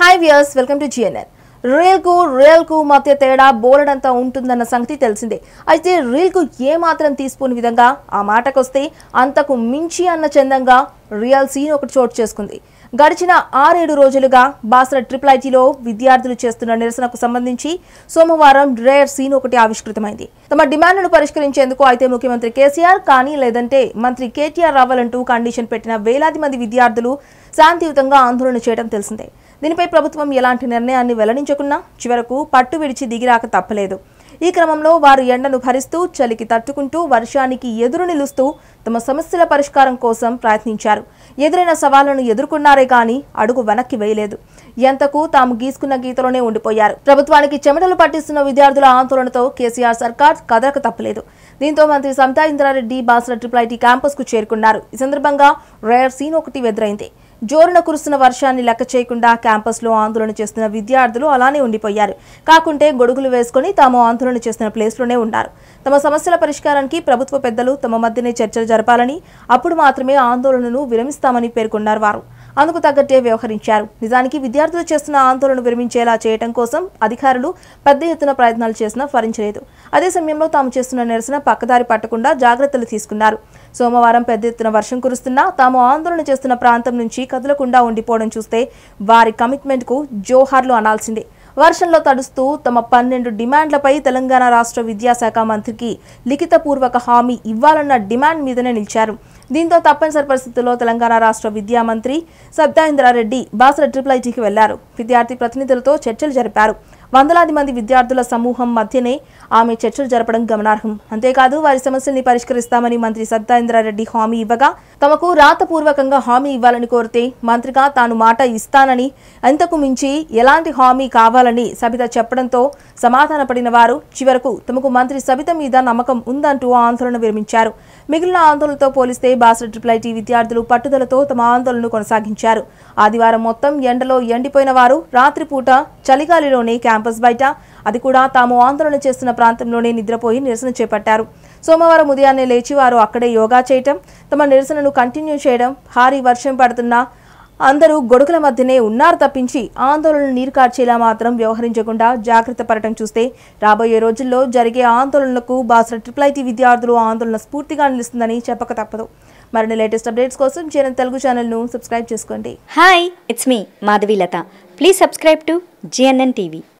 hi viewers welcome to GNN రీల్కు రియల్కు మధ్య తేడా బోలెడంత ఉంటుందన్న సంగతి తెలిసిందే అయితే రీల్కు ఏమాత్రం తీసుకుని విధంగా ఆ మాటకొస్తే అంతకు మించి అన్న చందంగా రియల్ సీన్ ఒకటి చోటు చేసుకుంది గడిచిన ఆరేడు రోజులుగా బాసర ట్రిపుల్ ఐటీలో విద్యార్థులు చేస్తున్న నిరసనకు సంబంధించి సోమవారం రేర్ సీన్ ఒకటి ఆవిష్కృతమైంది తమ డిమాండ్ను పరిష్కరించేందుకు అయితే ముఖ్యమంత్రి కేసీఆర్ కానీ లేదంటే మంత్రి కేటీఆర్ రావాలంటూ కండిషన్ పెట్టిన వేలాది మంది విద్యార్థులు శాంతియుతంగా ఆందోళన చేయడం తెలిసిందే దీనిపై ప్రభుత్వం ఎలాంటి నిర్ణయాన్ని వెల్లడించకున్నా చివరకు పట్టు విడిచి దిగిరాక తప్పలేదు ఈ క్రమంలో వారు ఎండను భరిస్తూ చలికి తట్టుకుంటూ వర్షానికి ఎదురు నిలుస్తూ తమ సమస్యల పరిష్కారం కోసం ప్రయత్నించారు ఎదురైన సవాళ్లను ఎదుర్కొన్నారే కానీ అడుగు వెనక్కి వేయలేదు ఎంతకు తాము గీసుకున్న గీతలోనే ఉండిపోయారు ప్రభుత్వానికి చెమటలు పట్టిస్తున్న విద్యార్థుల ఆందోళనతో కేసీఆర్ సర్కార్ కదలక తప్పలేదు దీంతో మంత్రి Sabitha Indra Reddy Basara triple IT campus కు చేరుకున్నారు ఈ సందర్భంగా రేర్ సీన్ ఒకటి ఎదురైంది జోరున కురుస్తున్న వర్షాన్ని లెక్క చేయకుండా క్యాంపస్లో ఆందోళన చేస్తున్న విద్యార్థులు అలానే ఉండిపోయారు కాకుంటే గొడుగులు వేసుకుని తాము ఆందోళన చేస్తున్న ప్లేస్లోనే ఉన్నారు తమ సమస్యల పరిష్కారానికి ప్రభుత్వ పెద్దలు తమ మధ్యనే చర్చలు జరపాలని అప్పుడు మాత్రమే ఆందోళనను విరమిస్తామని పేర్కొన్నారు వారు అందుకు తగ్గట్టే వ్యవహరించారు నిజానికి విద్యార్థులు చేస్తున్న ఆందోళన విరమించేలా చేయడం కోసం అధికారులు పెద్ద ఎత్తున ప్రయత్నాలు చేసినా ఫలించలేదు అదే సమయంలో తాము చేస్తున్న నిరసన పక్కదారి పట్టకుండా జాగ్రత్తలు తీసుకున్నారు సోమవారం పెద్ద ఎత్తున వర్షం కురుస్తున్నా తాము ఆందోళన చేస్తున్న ప్రాంతం నుంచి కదలకుండా ఉండిపోవడం చూస్తే వారి కమిట్మెంట్కు జోహార్లు అనాల్సిందే వర్షంలో తడుస్తూ తమ పన్నెండు డిమాండ్లపై తెలంగాణ రాష్ట్ర విద్యాశాఖ మంత్రికి లిఖితపూర్వక హామీ ఇవ్వాలన్న డిమాండ్ మీదనే నిలిచారు దీంతో తప్పనిసరి పరిస్థితుల్లో తెలంగాణ రాష్ట్ర విద్యా మంత్రి సబ్దాయింద్రారెడ్డి బాసర ట్రిపుల్ ఐటీకి వెళ్లారు విద్యార్థి ప్రతినిధులతో చర్చలు జరిపారు వందలాది మంది విద్యార్థుల సమూహం మధ్యనే ఆమె చర్చలు జరపడం గమనార్హం అంతేకాదు వారి సమస్యల్ని పరిష్కరిస్తామని మంత్రి సత్యేంద్రారెడ్డి హామీ ఇవ్వగా తమకు రాతపూర్వకంగా హామీ ఇవ్వాలని కోరితే మంత్రిగా తాను మాట ఇస్తానని అంతకు మించి ఎలాంటి హామీ కావాలని సబిత చెప్పడంతో సమాధానపడిన వారు చివరకు తమకు మంత్రి సబిత మీద నమ్మకం ఉందంటూ ఆందోళన విరమించారు మిగిలిన ఆందోళనతో పోలిస్తే బాసర ట్రిపుల్ ఐటీ విద్యార్థులు పట్టుదలతో తమ ఆందోళనను కొనసాగించారు ఆదివారం మొత్తం ఎండలో ఎండిపోయిన వారు రాత్రిపూట చలిగాలిలోనే క్యాంప్ క్యాంపస్ బయట అది కూడా తాము ఆందోళన చేస్తున్న ప్రాంతంలోనే నిద్రపోయి నిరసన చేపట్టారు సోమవారం ఉదయాన్నే లేచి వారు అక్కడే యోగా చేయటం తమ నిరసనను కంటిన్యూ చేయడం భారీ వర్షం పడుతున్నా అందరూ గొడుగుల మధ్యనే ఉన్నారు తప్పించి ఆందోళన నీరు కార్చేలా మాత్రం వ్యవహరించకుండా జాగ్రత్త పడటం చూస్తే రాబోయే రోజుల్లో జరిగే ఆందోళనలకు బాసర ట్రిపుల్ ఐటీ విద్యార్థులు ఆందోళన స్ఫూర్తిగా నిలుస్తుందని చెప్పక తప్పదు మరిన్ని లేటెస్ట్ అప్డేట్స్ కోసం జీరన్ తెలుగు ఛానల్ను సబ్స్క్రైబ్ చేసుకోండి hi it's me Madhavi Latha please subscribe to GNN TV